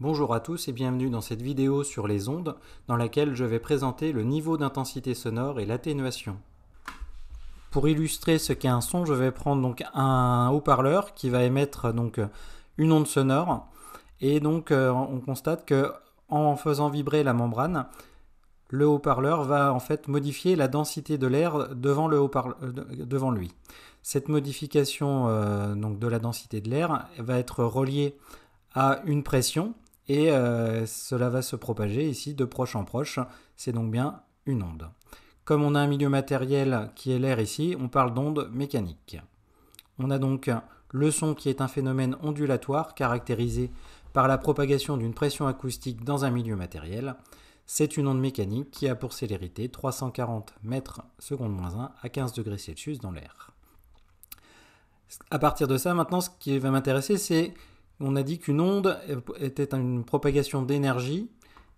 Bonjour à tous et bienvenue dans cette vidéo sur les ondes dans laquelle je vais présenter le niveau d'intensité sonore et l'atténuation. Pour illustrer ce qu'est un son, je vais prendre donc un haut-parleur qui va émettre donc une onde sonore et donc euh, on constate que en faisant vibrer la membrane, le haut-parleur va en fait modifier la densité de l'air devant, le euh, devant lui. Cette modification euh, donc de la densité de l'air va être reliée à une pression et euh, cela va se propager ici de proche en proche. C'est donc bien une onde. Comme on a un milieu matériel qui est l'air ici, on parle d'onde mécanique. On a donc le son qui est un phénomène ondulatoire caractérisé par la propagation d'une pression acoustique dans un milieu matériel. C'est une onde mécanique qui a pour célérité 340 mètres seconde moins 1 à 15 degrés Celsius dans l'air. À partir de ça, maintenant, ce qui va m'intéresser, c'est on a dit qu'une onde était une propagation d'énergie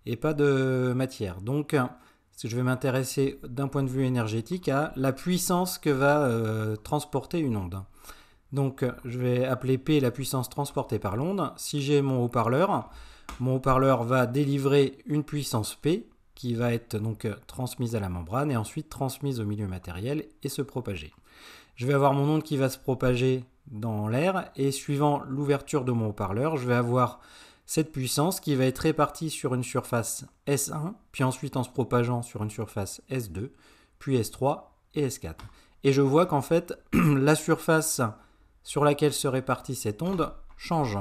et pas de matière. Donc, je vais m'intéresser d'un point de vue énergétique à la puissance que va euh, transporter une onde. Donc, je vais appeler P la puissance transportée par l'onde. Si j'ai mon haut-parleur, mon haut-parleur va délivrer une puissance P qui va être donc euh, transmise à la membrane et ensuite transmise au milieu matériel et se propager je vais avoir mon onde qui va se propager dans l'air et suivant l'ouverture de mon haut-parleur, je vais avoir cette puissance qui va être répartie sur une surface S1, puis ensuite en se propageant sur une surface S2, puis S3 et S4. Et je vois qu'en fait, la surface sur laquelle se répartit cette onde change.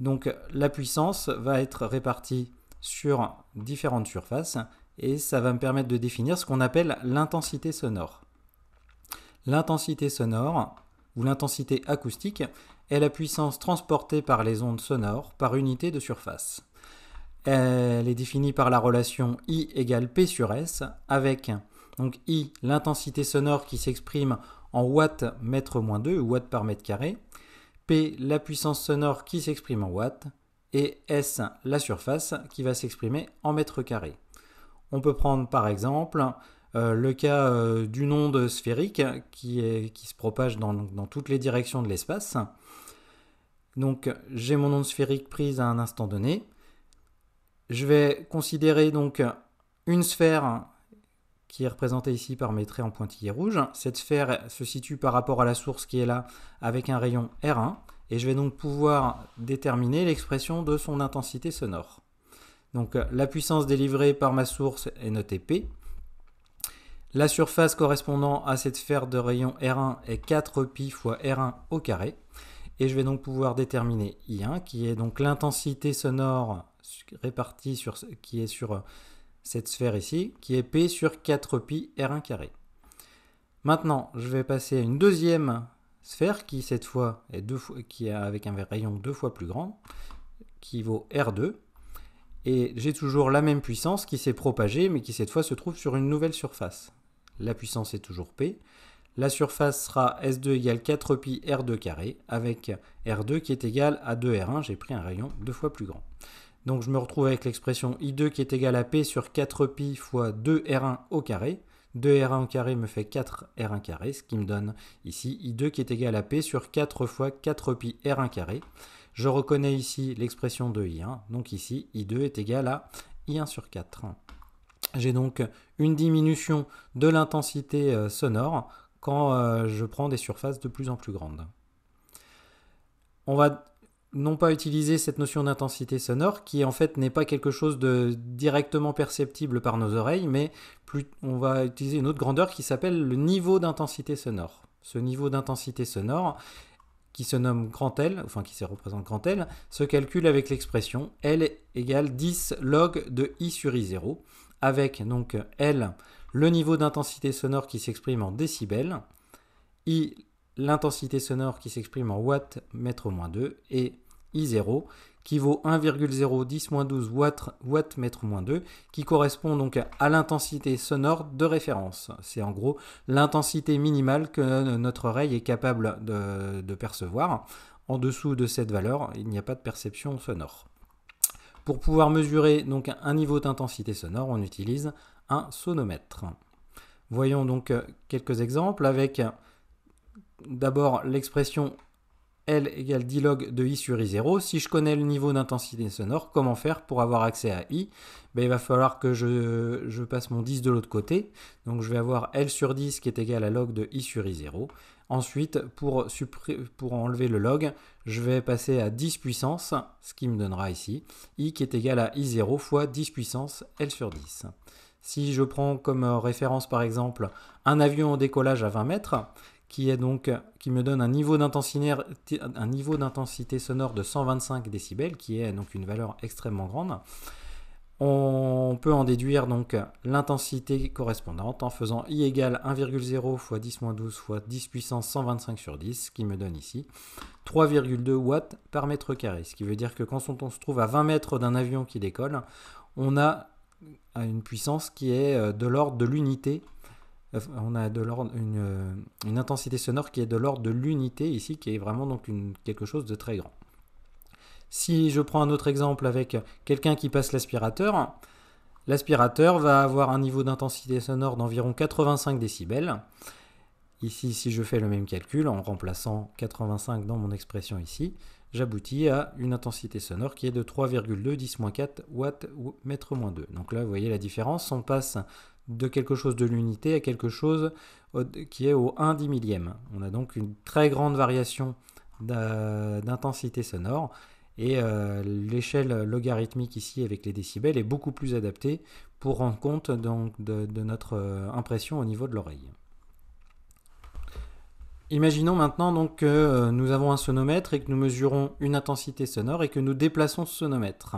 Donc la puissance va être répartie sur différentes surfaces et ça va me permettre de définir ce qu'on appelle l'intensité sonore l'intensité sonore ou l'intensité acoustique est la puissance transportée par les ondes sonores par unité de surface. Elle est définie par la relation I égale P sur S avec donc I l'intensité sonore qui s'exprime en watts mètre moins 2 ou watts par mètre carré, P la puissance sonore qui s'exprime en watts et S la surface qui va s'exprimer en mètre carré. On peut prendre par exemple euh, le cas euh, d'une onde sphérique qui, se propage dans, dans, toutes les directions de l'espace. Donc j'ai mon onde sphérique prise à un instant donné. Je vais considérer donc une sphère qui est représentée ici par mes traits en pointillés rouges. Cette sphère se situe par rapport à la source qui est là avec un rayon R1 et je vais donc pouvoir déterminer l'expression de son intensité sonore. Donc la puissance délivrée par ma source est notée P. La surface correspondant à cette sphère de rayon R1 est 4π fois R1 au carré. Et je vais donc pouvoir déterminer I1, qui est donc l'intensité sonore répartie sur, qui est sur euh, cette sphère ici, qui est P sur 4π R1 carré. Maintenant, je vais passer à une deuxième sphère, qui cette fois est, qui est avec un rayon deux fois plus grand, qui vaut R2. Et j'ai toujours la même puissance qui s'est propagée, mais qui cette fois se trouve sur une nouvelle surface la puissance est toujours P. La surface sera S2 égale 4 pi R2 carré, avec R2 qui est égal à 2R1. J'ai pris un rayon deux fois plus grand. Donc je me retrouve avec l'expression I2 qui est égale à P sur 4 pi fois 2R1 au carré. 2R1 au carré me fait 4R1 carré, ce qui me donne ici I2 qui est égal à P sur 4 fois 4 pi R1 carré. Je reconnais ici l'expression de I1, donc ici I2 est égal à I1 sur 4. J'ai donc une diminution de l'intensité euh, sonore quand euh, je prends des surfaces de plus en plus grandes. On va non pas utiliser cette notion d'intensité sonore qui en fait n'est pas quelque chose de directement perceptible par nos oreilles, mais on va utiliser une autre grandeur qui s'appelle le niveau d'intensité sonore. Ce niveau d'intensité sonore qui se nomme enfin qui se représente grand L, se calcule avec l'expression L égale 10 log de I sur I0 avec donc L, le niveau d'intensité sonore qui s'exprime en décibels, I, l'intensité sonore qui s'exprime en watt mètre moins 2, et I0, qui vaut 1,010-12 watts, watt mètre moins 2, qui correspond donc à l'intensité sonore de référence. C'est en gros l'intensité minimale que notre oreille est capable de percevoir. En dessous de cette valeur, il n'y a pas de perception sonore. Pour pouvoir mesurer donc un niveau d'intensité sonore, on utilise un sonomètre. Voyons donc euh, quelques exemples avec d'abord l'expression L égale 10 log de I sur I0. Si je connais le niveau d'intensité sonore, comment faire pour avoir accès à I ben, Il va falloir que je, je passe mon 10 de l'autre côté. Donc je vais avoir L sur 10 qui est égal à log de I sur I0. Ensuite, pour, enlever le log, je vais passer à 10 puissance, ce qui me donnera ici i qui est égal à i0 fois 10 puissance L sur 10. Si je prends comme euh, référence par exemple un avion en décollage à 20 mètres, qui, qui me donne un niveau d'intensité sonore de 125 décibels, qui est donc une valeur extrêmement grande, on peut en déduire donc l'intensité correspondante en faisant i égale 1,0 fois 10 moins 12 fois 10 puissance 125 sur 10, ce qui me donne ici 3,2 watts par mètre carré. Ce qui veut dire que quand on se trouve à 20 mètres d'un avion qui décolle, on a une puissance qui est euh, de l'ordre de l'unité. On a de une, euh, une intensité sonore qui est de l'ordre de l'unité ici, qui est vraiment donc une, quelque chose de très grand. Si je prends un autre exemple avec quelqu'un qui passe l'aspirateur, l'aspirateur va avoir un niveau d'intensité sonore d'environ 85 décibels. Ici, si je fais le même calcul en remplaçant 85 dans mon expression ici, j'aboutis à une intensité sonore qui est de 3,2-10-4 watts mètre moins 2. Donc là, vous voyez la différence, on passe de quelque chose de l'unité à quelque chose qui est au 1 10 millième. On a donc une très grande variation d'intensité sonore et euh, l'échelle logarithmique ici avec les décibels est beaucoup plus adaptée pour rendre compte de, notre euh, impression au niveau de l'oreille. Imaginons maintenant donc que euh, nous avons un sonomètre et que nous mesurons une intensité sonore et que nous déplaçons ce sonomètre.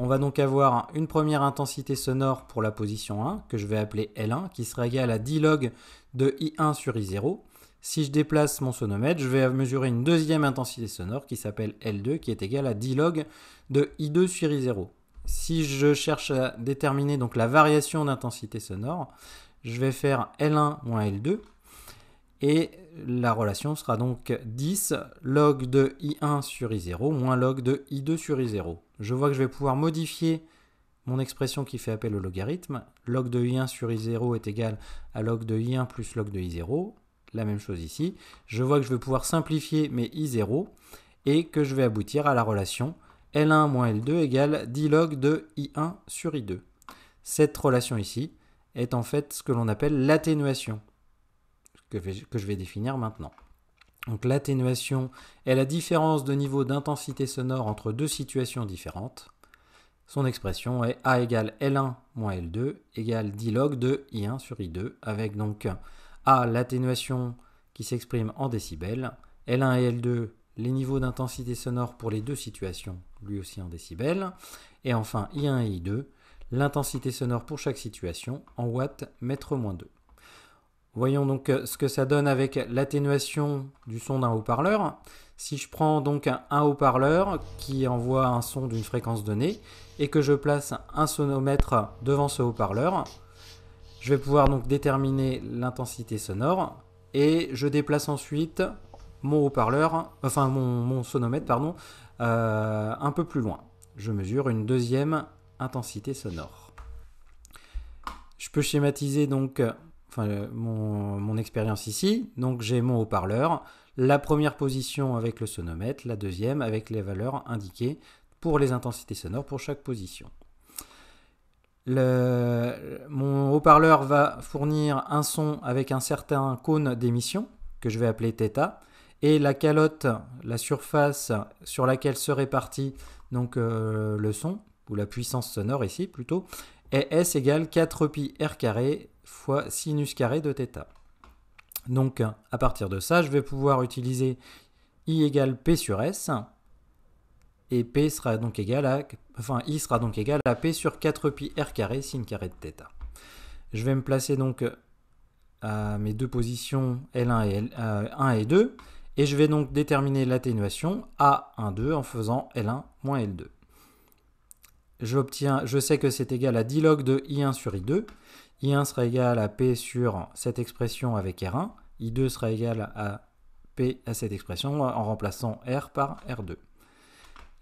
On va donc avoir une première intensité sonore pour la position 1, que je vais appeler L1, qui sera égale à 10 log de I1 sur I0. Si je déplace mon sonomètre, je vais mesurer une deuxième intensité sonore qui s'appelle L2, qui est égale à 10 log de I2 sur I0. Si je cherche à déterminer donc la variation d'intensité sonore, je vais faire L1 moins L2, et la relation sera donc 10 log de I1 sur I0 moins log de I2 sur I0. Je vois que je vais pouvoir modifier mon expression qui fait appel au logarithme. Log de I1 sur I0 est égal à log de I1 plus log de I0 la même chose ici. Je vois que je vais pouvoir simplifier mes i0 et que je vais aboutir à la relation L1 moins L2 égale 10 log de I1 sur I2. Cette relation ici est en fait ce que l'on appelle l'atténuation, que, je vais définir maintenant. Donc l'atténuation est la différence de niveau d'intensité sonore entre deux situations différentes. Son expression est A égale L1 moins L2 égale 10 log de I1 sur I2, avec donc a, l'atténuation qui s'exprime en décibels, L1 et L2, les niveaux d'intensité sonore pour les deux situations, lui aussi en décibels, et enfin I1 et I2, l'intensité sonore pour chaque situation en watts mètre moins 2. Voyons donc euh, ce que ça donne avec l'atténuation du son d'un haut-parleur. Si je prends donc un haut-parleur qui envoie un son d'une fréquence donnée et que je place un sonomètre devant ce haut-parleur, je vais pouvoir donc déterminer l'intensité sonore et je déplace ensuite mon haut-parleur, enfin mon, sonomètre, pardon, euh, un peu plus loin. Je mesure une deuxième intensité sonore. Je peux schématiser donc mon, mon expérience ici. Donc j'ai mon haut-parleur, la première position avec le sonomètre, la deuxième avec les valeurs indiquées pour les intensités sonores pour chaque position mon haut-parleur va fournir un son avec un certain cône d'émission, que je vais appeler θ, et la calotte, la surface sur laquelle se répartit donc, euh, le son, ou la puissance sonore ici plutôt, est S égale 4 pi R carré fois sinus carré de θ. Donc à partir de ça, je vais pouvoir utiliser I égale P sur S, et P sera donc enfin I sera donc égal à P sur 4pi R carré sin carré de θ. Je vais me placer donc euh, à mes deux positions L1 et, L, 1 euh, et 2 et je vais donc déterminer l'atténuation A12 en faisant L1 moins L2. je sais que c'est égal à 10 log de I1 sur I2. I1 sera égal à P sur cette expression avec R1. I2 sera égal à P à cette expression en remplaçant R par R2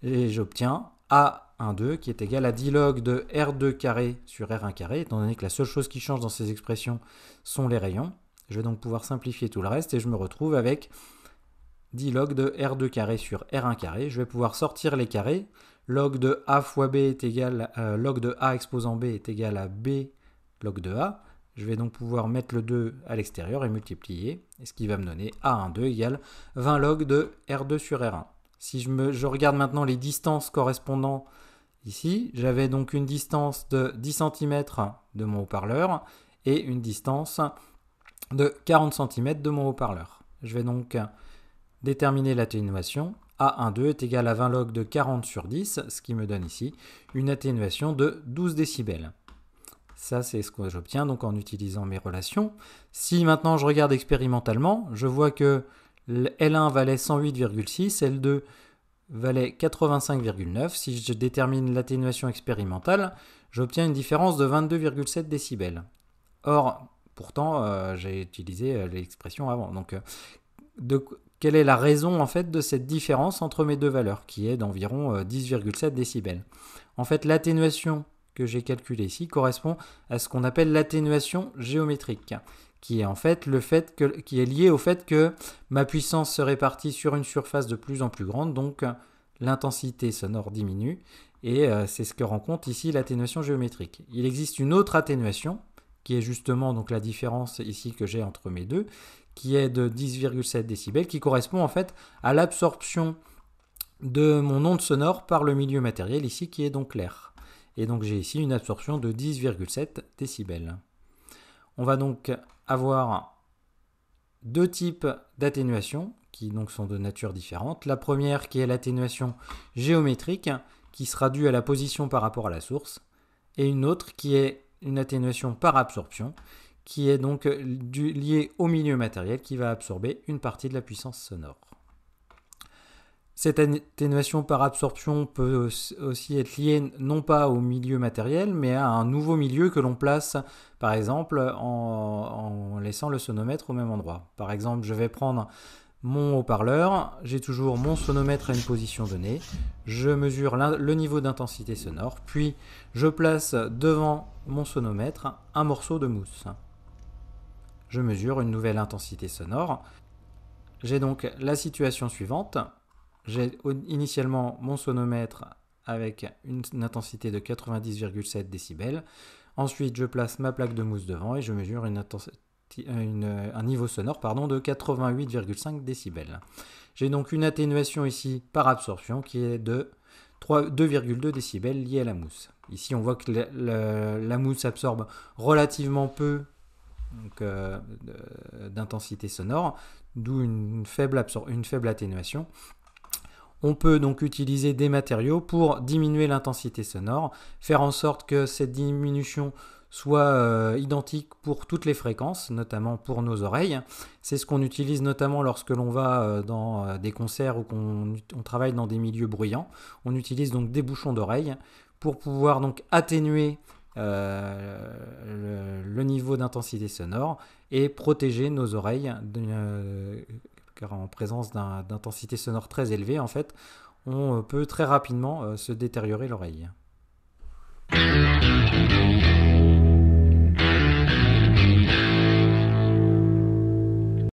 et j'obtiens A1,2 qui est égal à 10 log de R2 carré sur R1 carré, étant donné que la seule chose qui change dans ces expressions sont les rayons. Je vais donc pouvoir simplifier tout le reste et je me retrouve avec 10 log de R2 carré sur R1 carré. Je vais pouvoir sortir les carrés. Log de A fois B est égal à, euh, log de A exposant B est égal à B log de A. Je vais donc pouvoir mettre le 2 à l'extérieur et multiplier, ce qui va me donner A1,2 égale 20 log de R2 sur R1. Si je, regarde maintenant les distances correspondantes ici, j'avais donc une distance de 10 cm de mon haut-parleur et une distance de 40 cm de mon haut-parleur. Je vais donc déterminer l'atténuation. A12 est égal à 20 log de 40 sur 10, ce qui me donne ici une atténuation de 12 décibels. Ça, c'est ce que j'obtiens donc en utilisant mes relations. Si maintenant je regarde expérimentalement, je vois que L1 valait 108,6, L2 valait 85,9. Si je détermine l'atténuation expérimentale, j'obtiens une différence de 22,7 décibels. Or, pourtant, euh, j'ai utilisé euh, l'expression avant. Donc, euh, quelle est la raison en fait de cette différence entre mes deux valeurs, qui est d'environ 10,7 décibels En fait, l'atténuation que j'ai calculée ici correspond à ce qu'on appelle l'atténuation géométrique, qui est en fait le qui est lié au fait que ma puissance se répartit sur une surface de plus en plus grande, donc l'intensité sonore diminue, et euh, c'est ce que rencontre ici l'atténuation géométrique. Il existe une autre atténuation, qui est justement donc la différence ici que j'ai entre mes deux, qui est de 10,7 décibels, qui correspond en fait à l'absorption de mon onde sonore par le milieu matériel ici qui est donc l'air. Et donc j'ai ici une absorption de 10,7 décibels. On va donc avoir deux types d'atténuation qui donc sont de nature différente. La première qui est l'atténuation géométrique qui sera due à la position par rapport à la source et une autre qui est une atténuation par absorption qui est donc liée au milieu matériel qui va absorber une partie de la puissance sonore. Cette atténuation par absorption peut aussi être liée non pas au milieu matériel, mais à un nouveau milieu que l'on place, par exemple, en, laissant le sonomètre au même endroit. Par exemple, je vais prendre mon haut-parleur, j'ai toujours mon sonomètre à une position donnée, je mesure le niveau d'intensité sonore, puis je place devant mon sonomètre un morceau de mousse. Je mesure une nouvelle intensité sonore. J'ai donc la situation suivante. J'ai initialement mon sonomètre avec une, intensité de 90,7 décibels. Ensuite, je place ma plaque de mousse devant et je mesure euh, euh, un niveau sonore pardon, de 88,5 décibels. J'ai donc une atténuation ici par absorption qui est de 2,2 décibels liée à la mousse. Ici, on voit que la mousse absorbe relativement peu euh, d'intensité sonore, d'où une faible atténuation. On peut donc utiliser des matériaux pour diminuer l'intensité sonore, faire en sorte que cette diminution soit euh, identique pour toutes les fréquences, notamment pour nos oreilles. C'est ce qu'on utilise notamment lorsque l'on va euh, dans euh, des concerts ou qu'on travaille dans des milieux bruyants. On utilise donc des bouchons d'oreilles pour pouvoir donc atténuer le, niveau d'intensité sonore et protéger nos oreilles en présence d'intensité sonore très élevée, en fait, on euh, peut très rapidement euh, se détériorer l'oreille.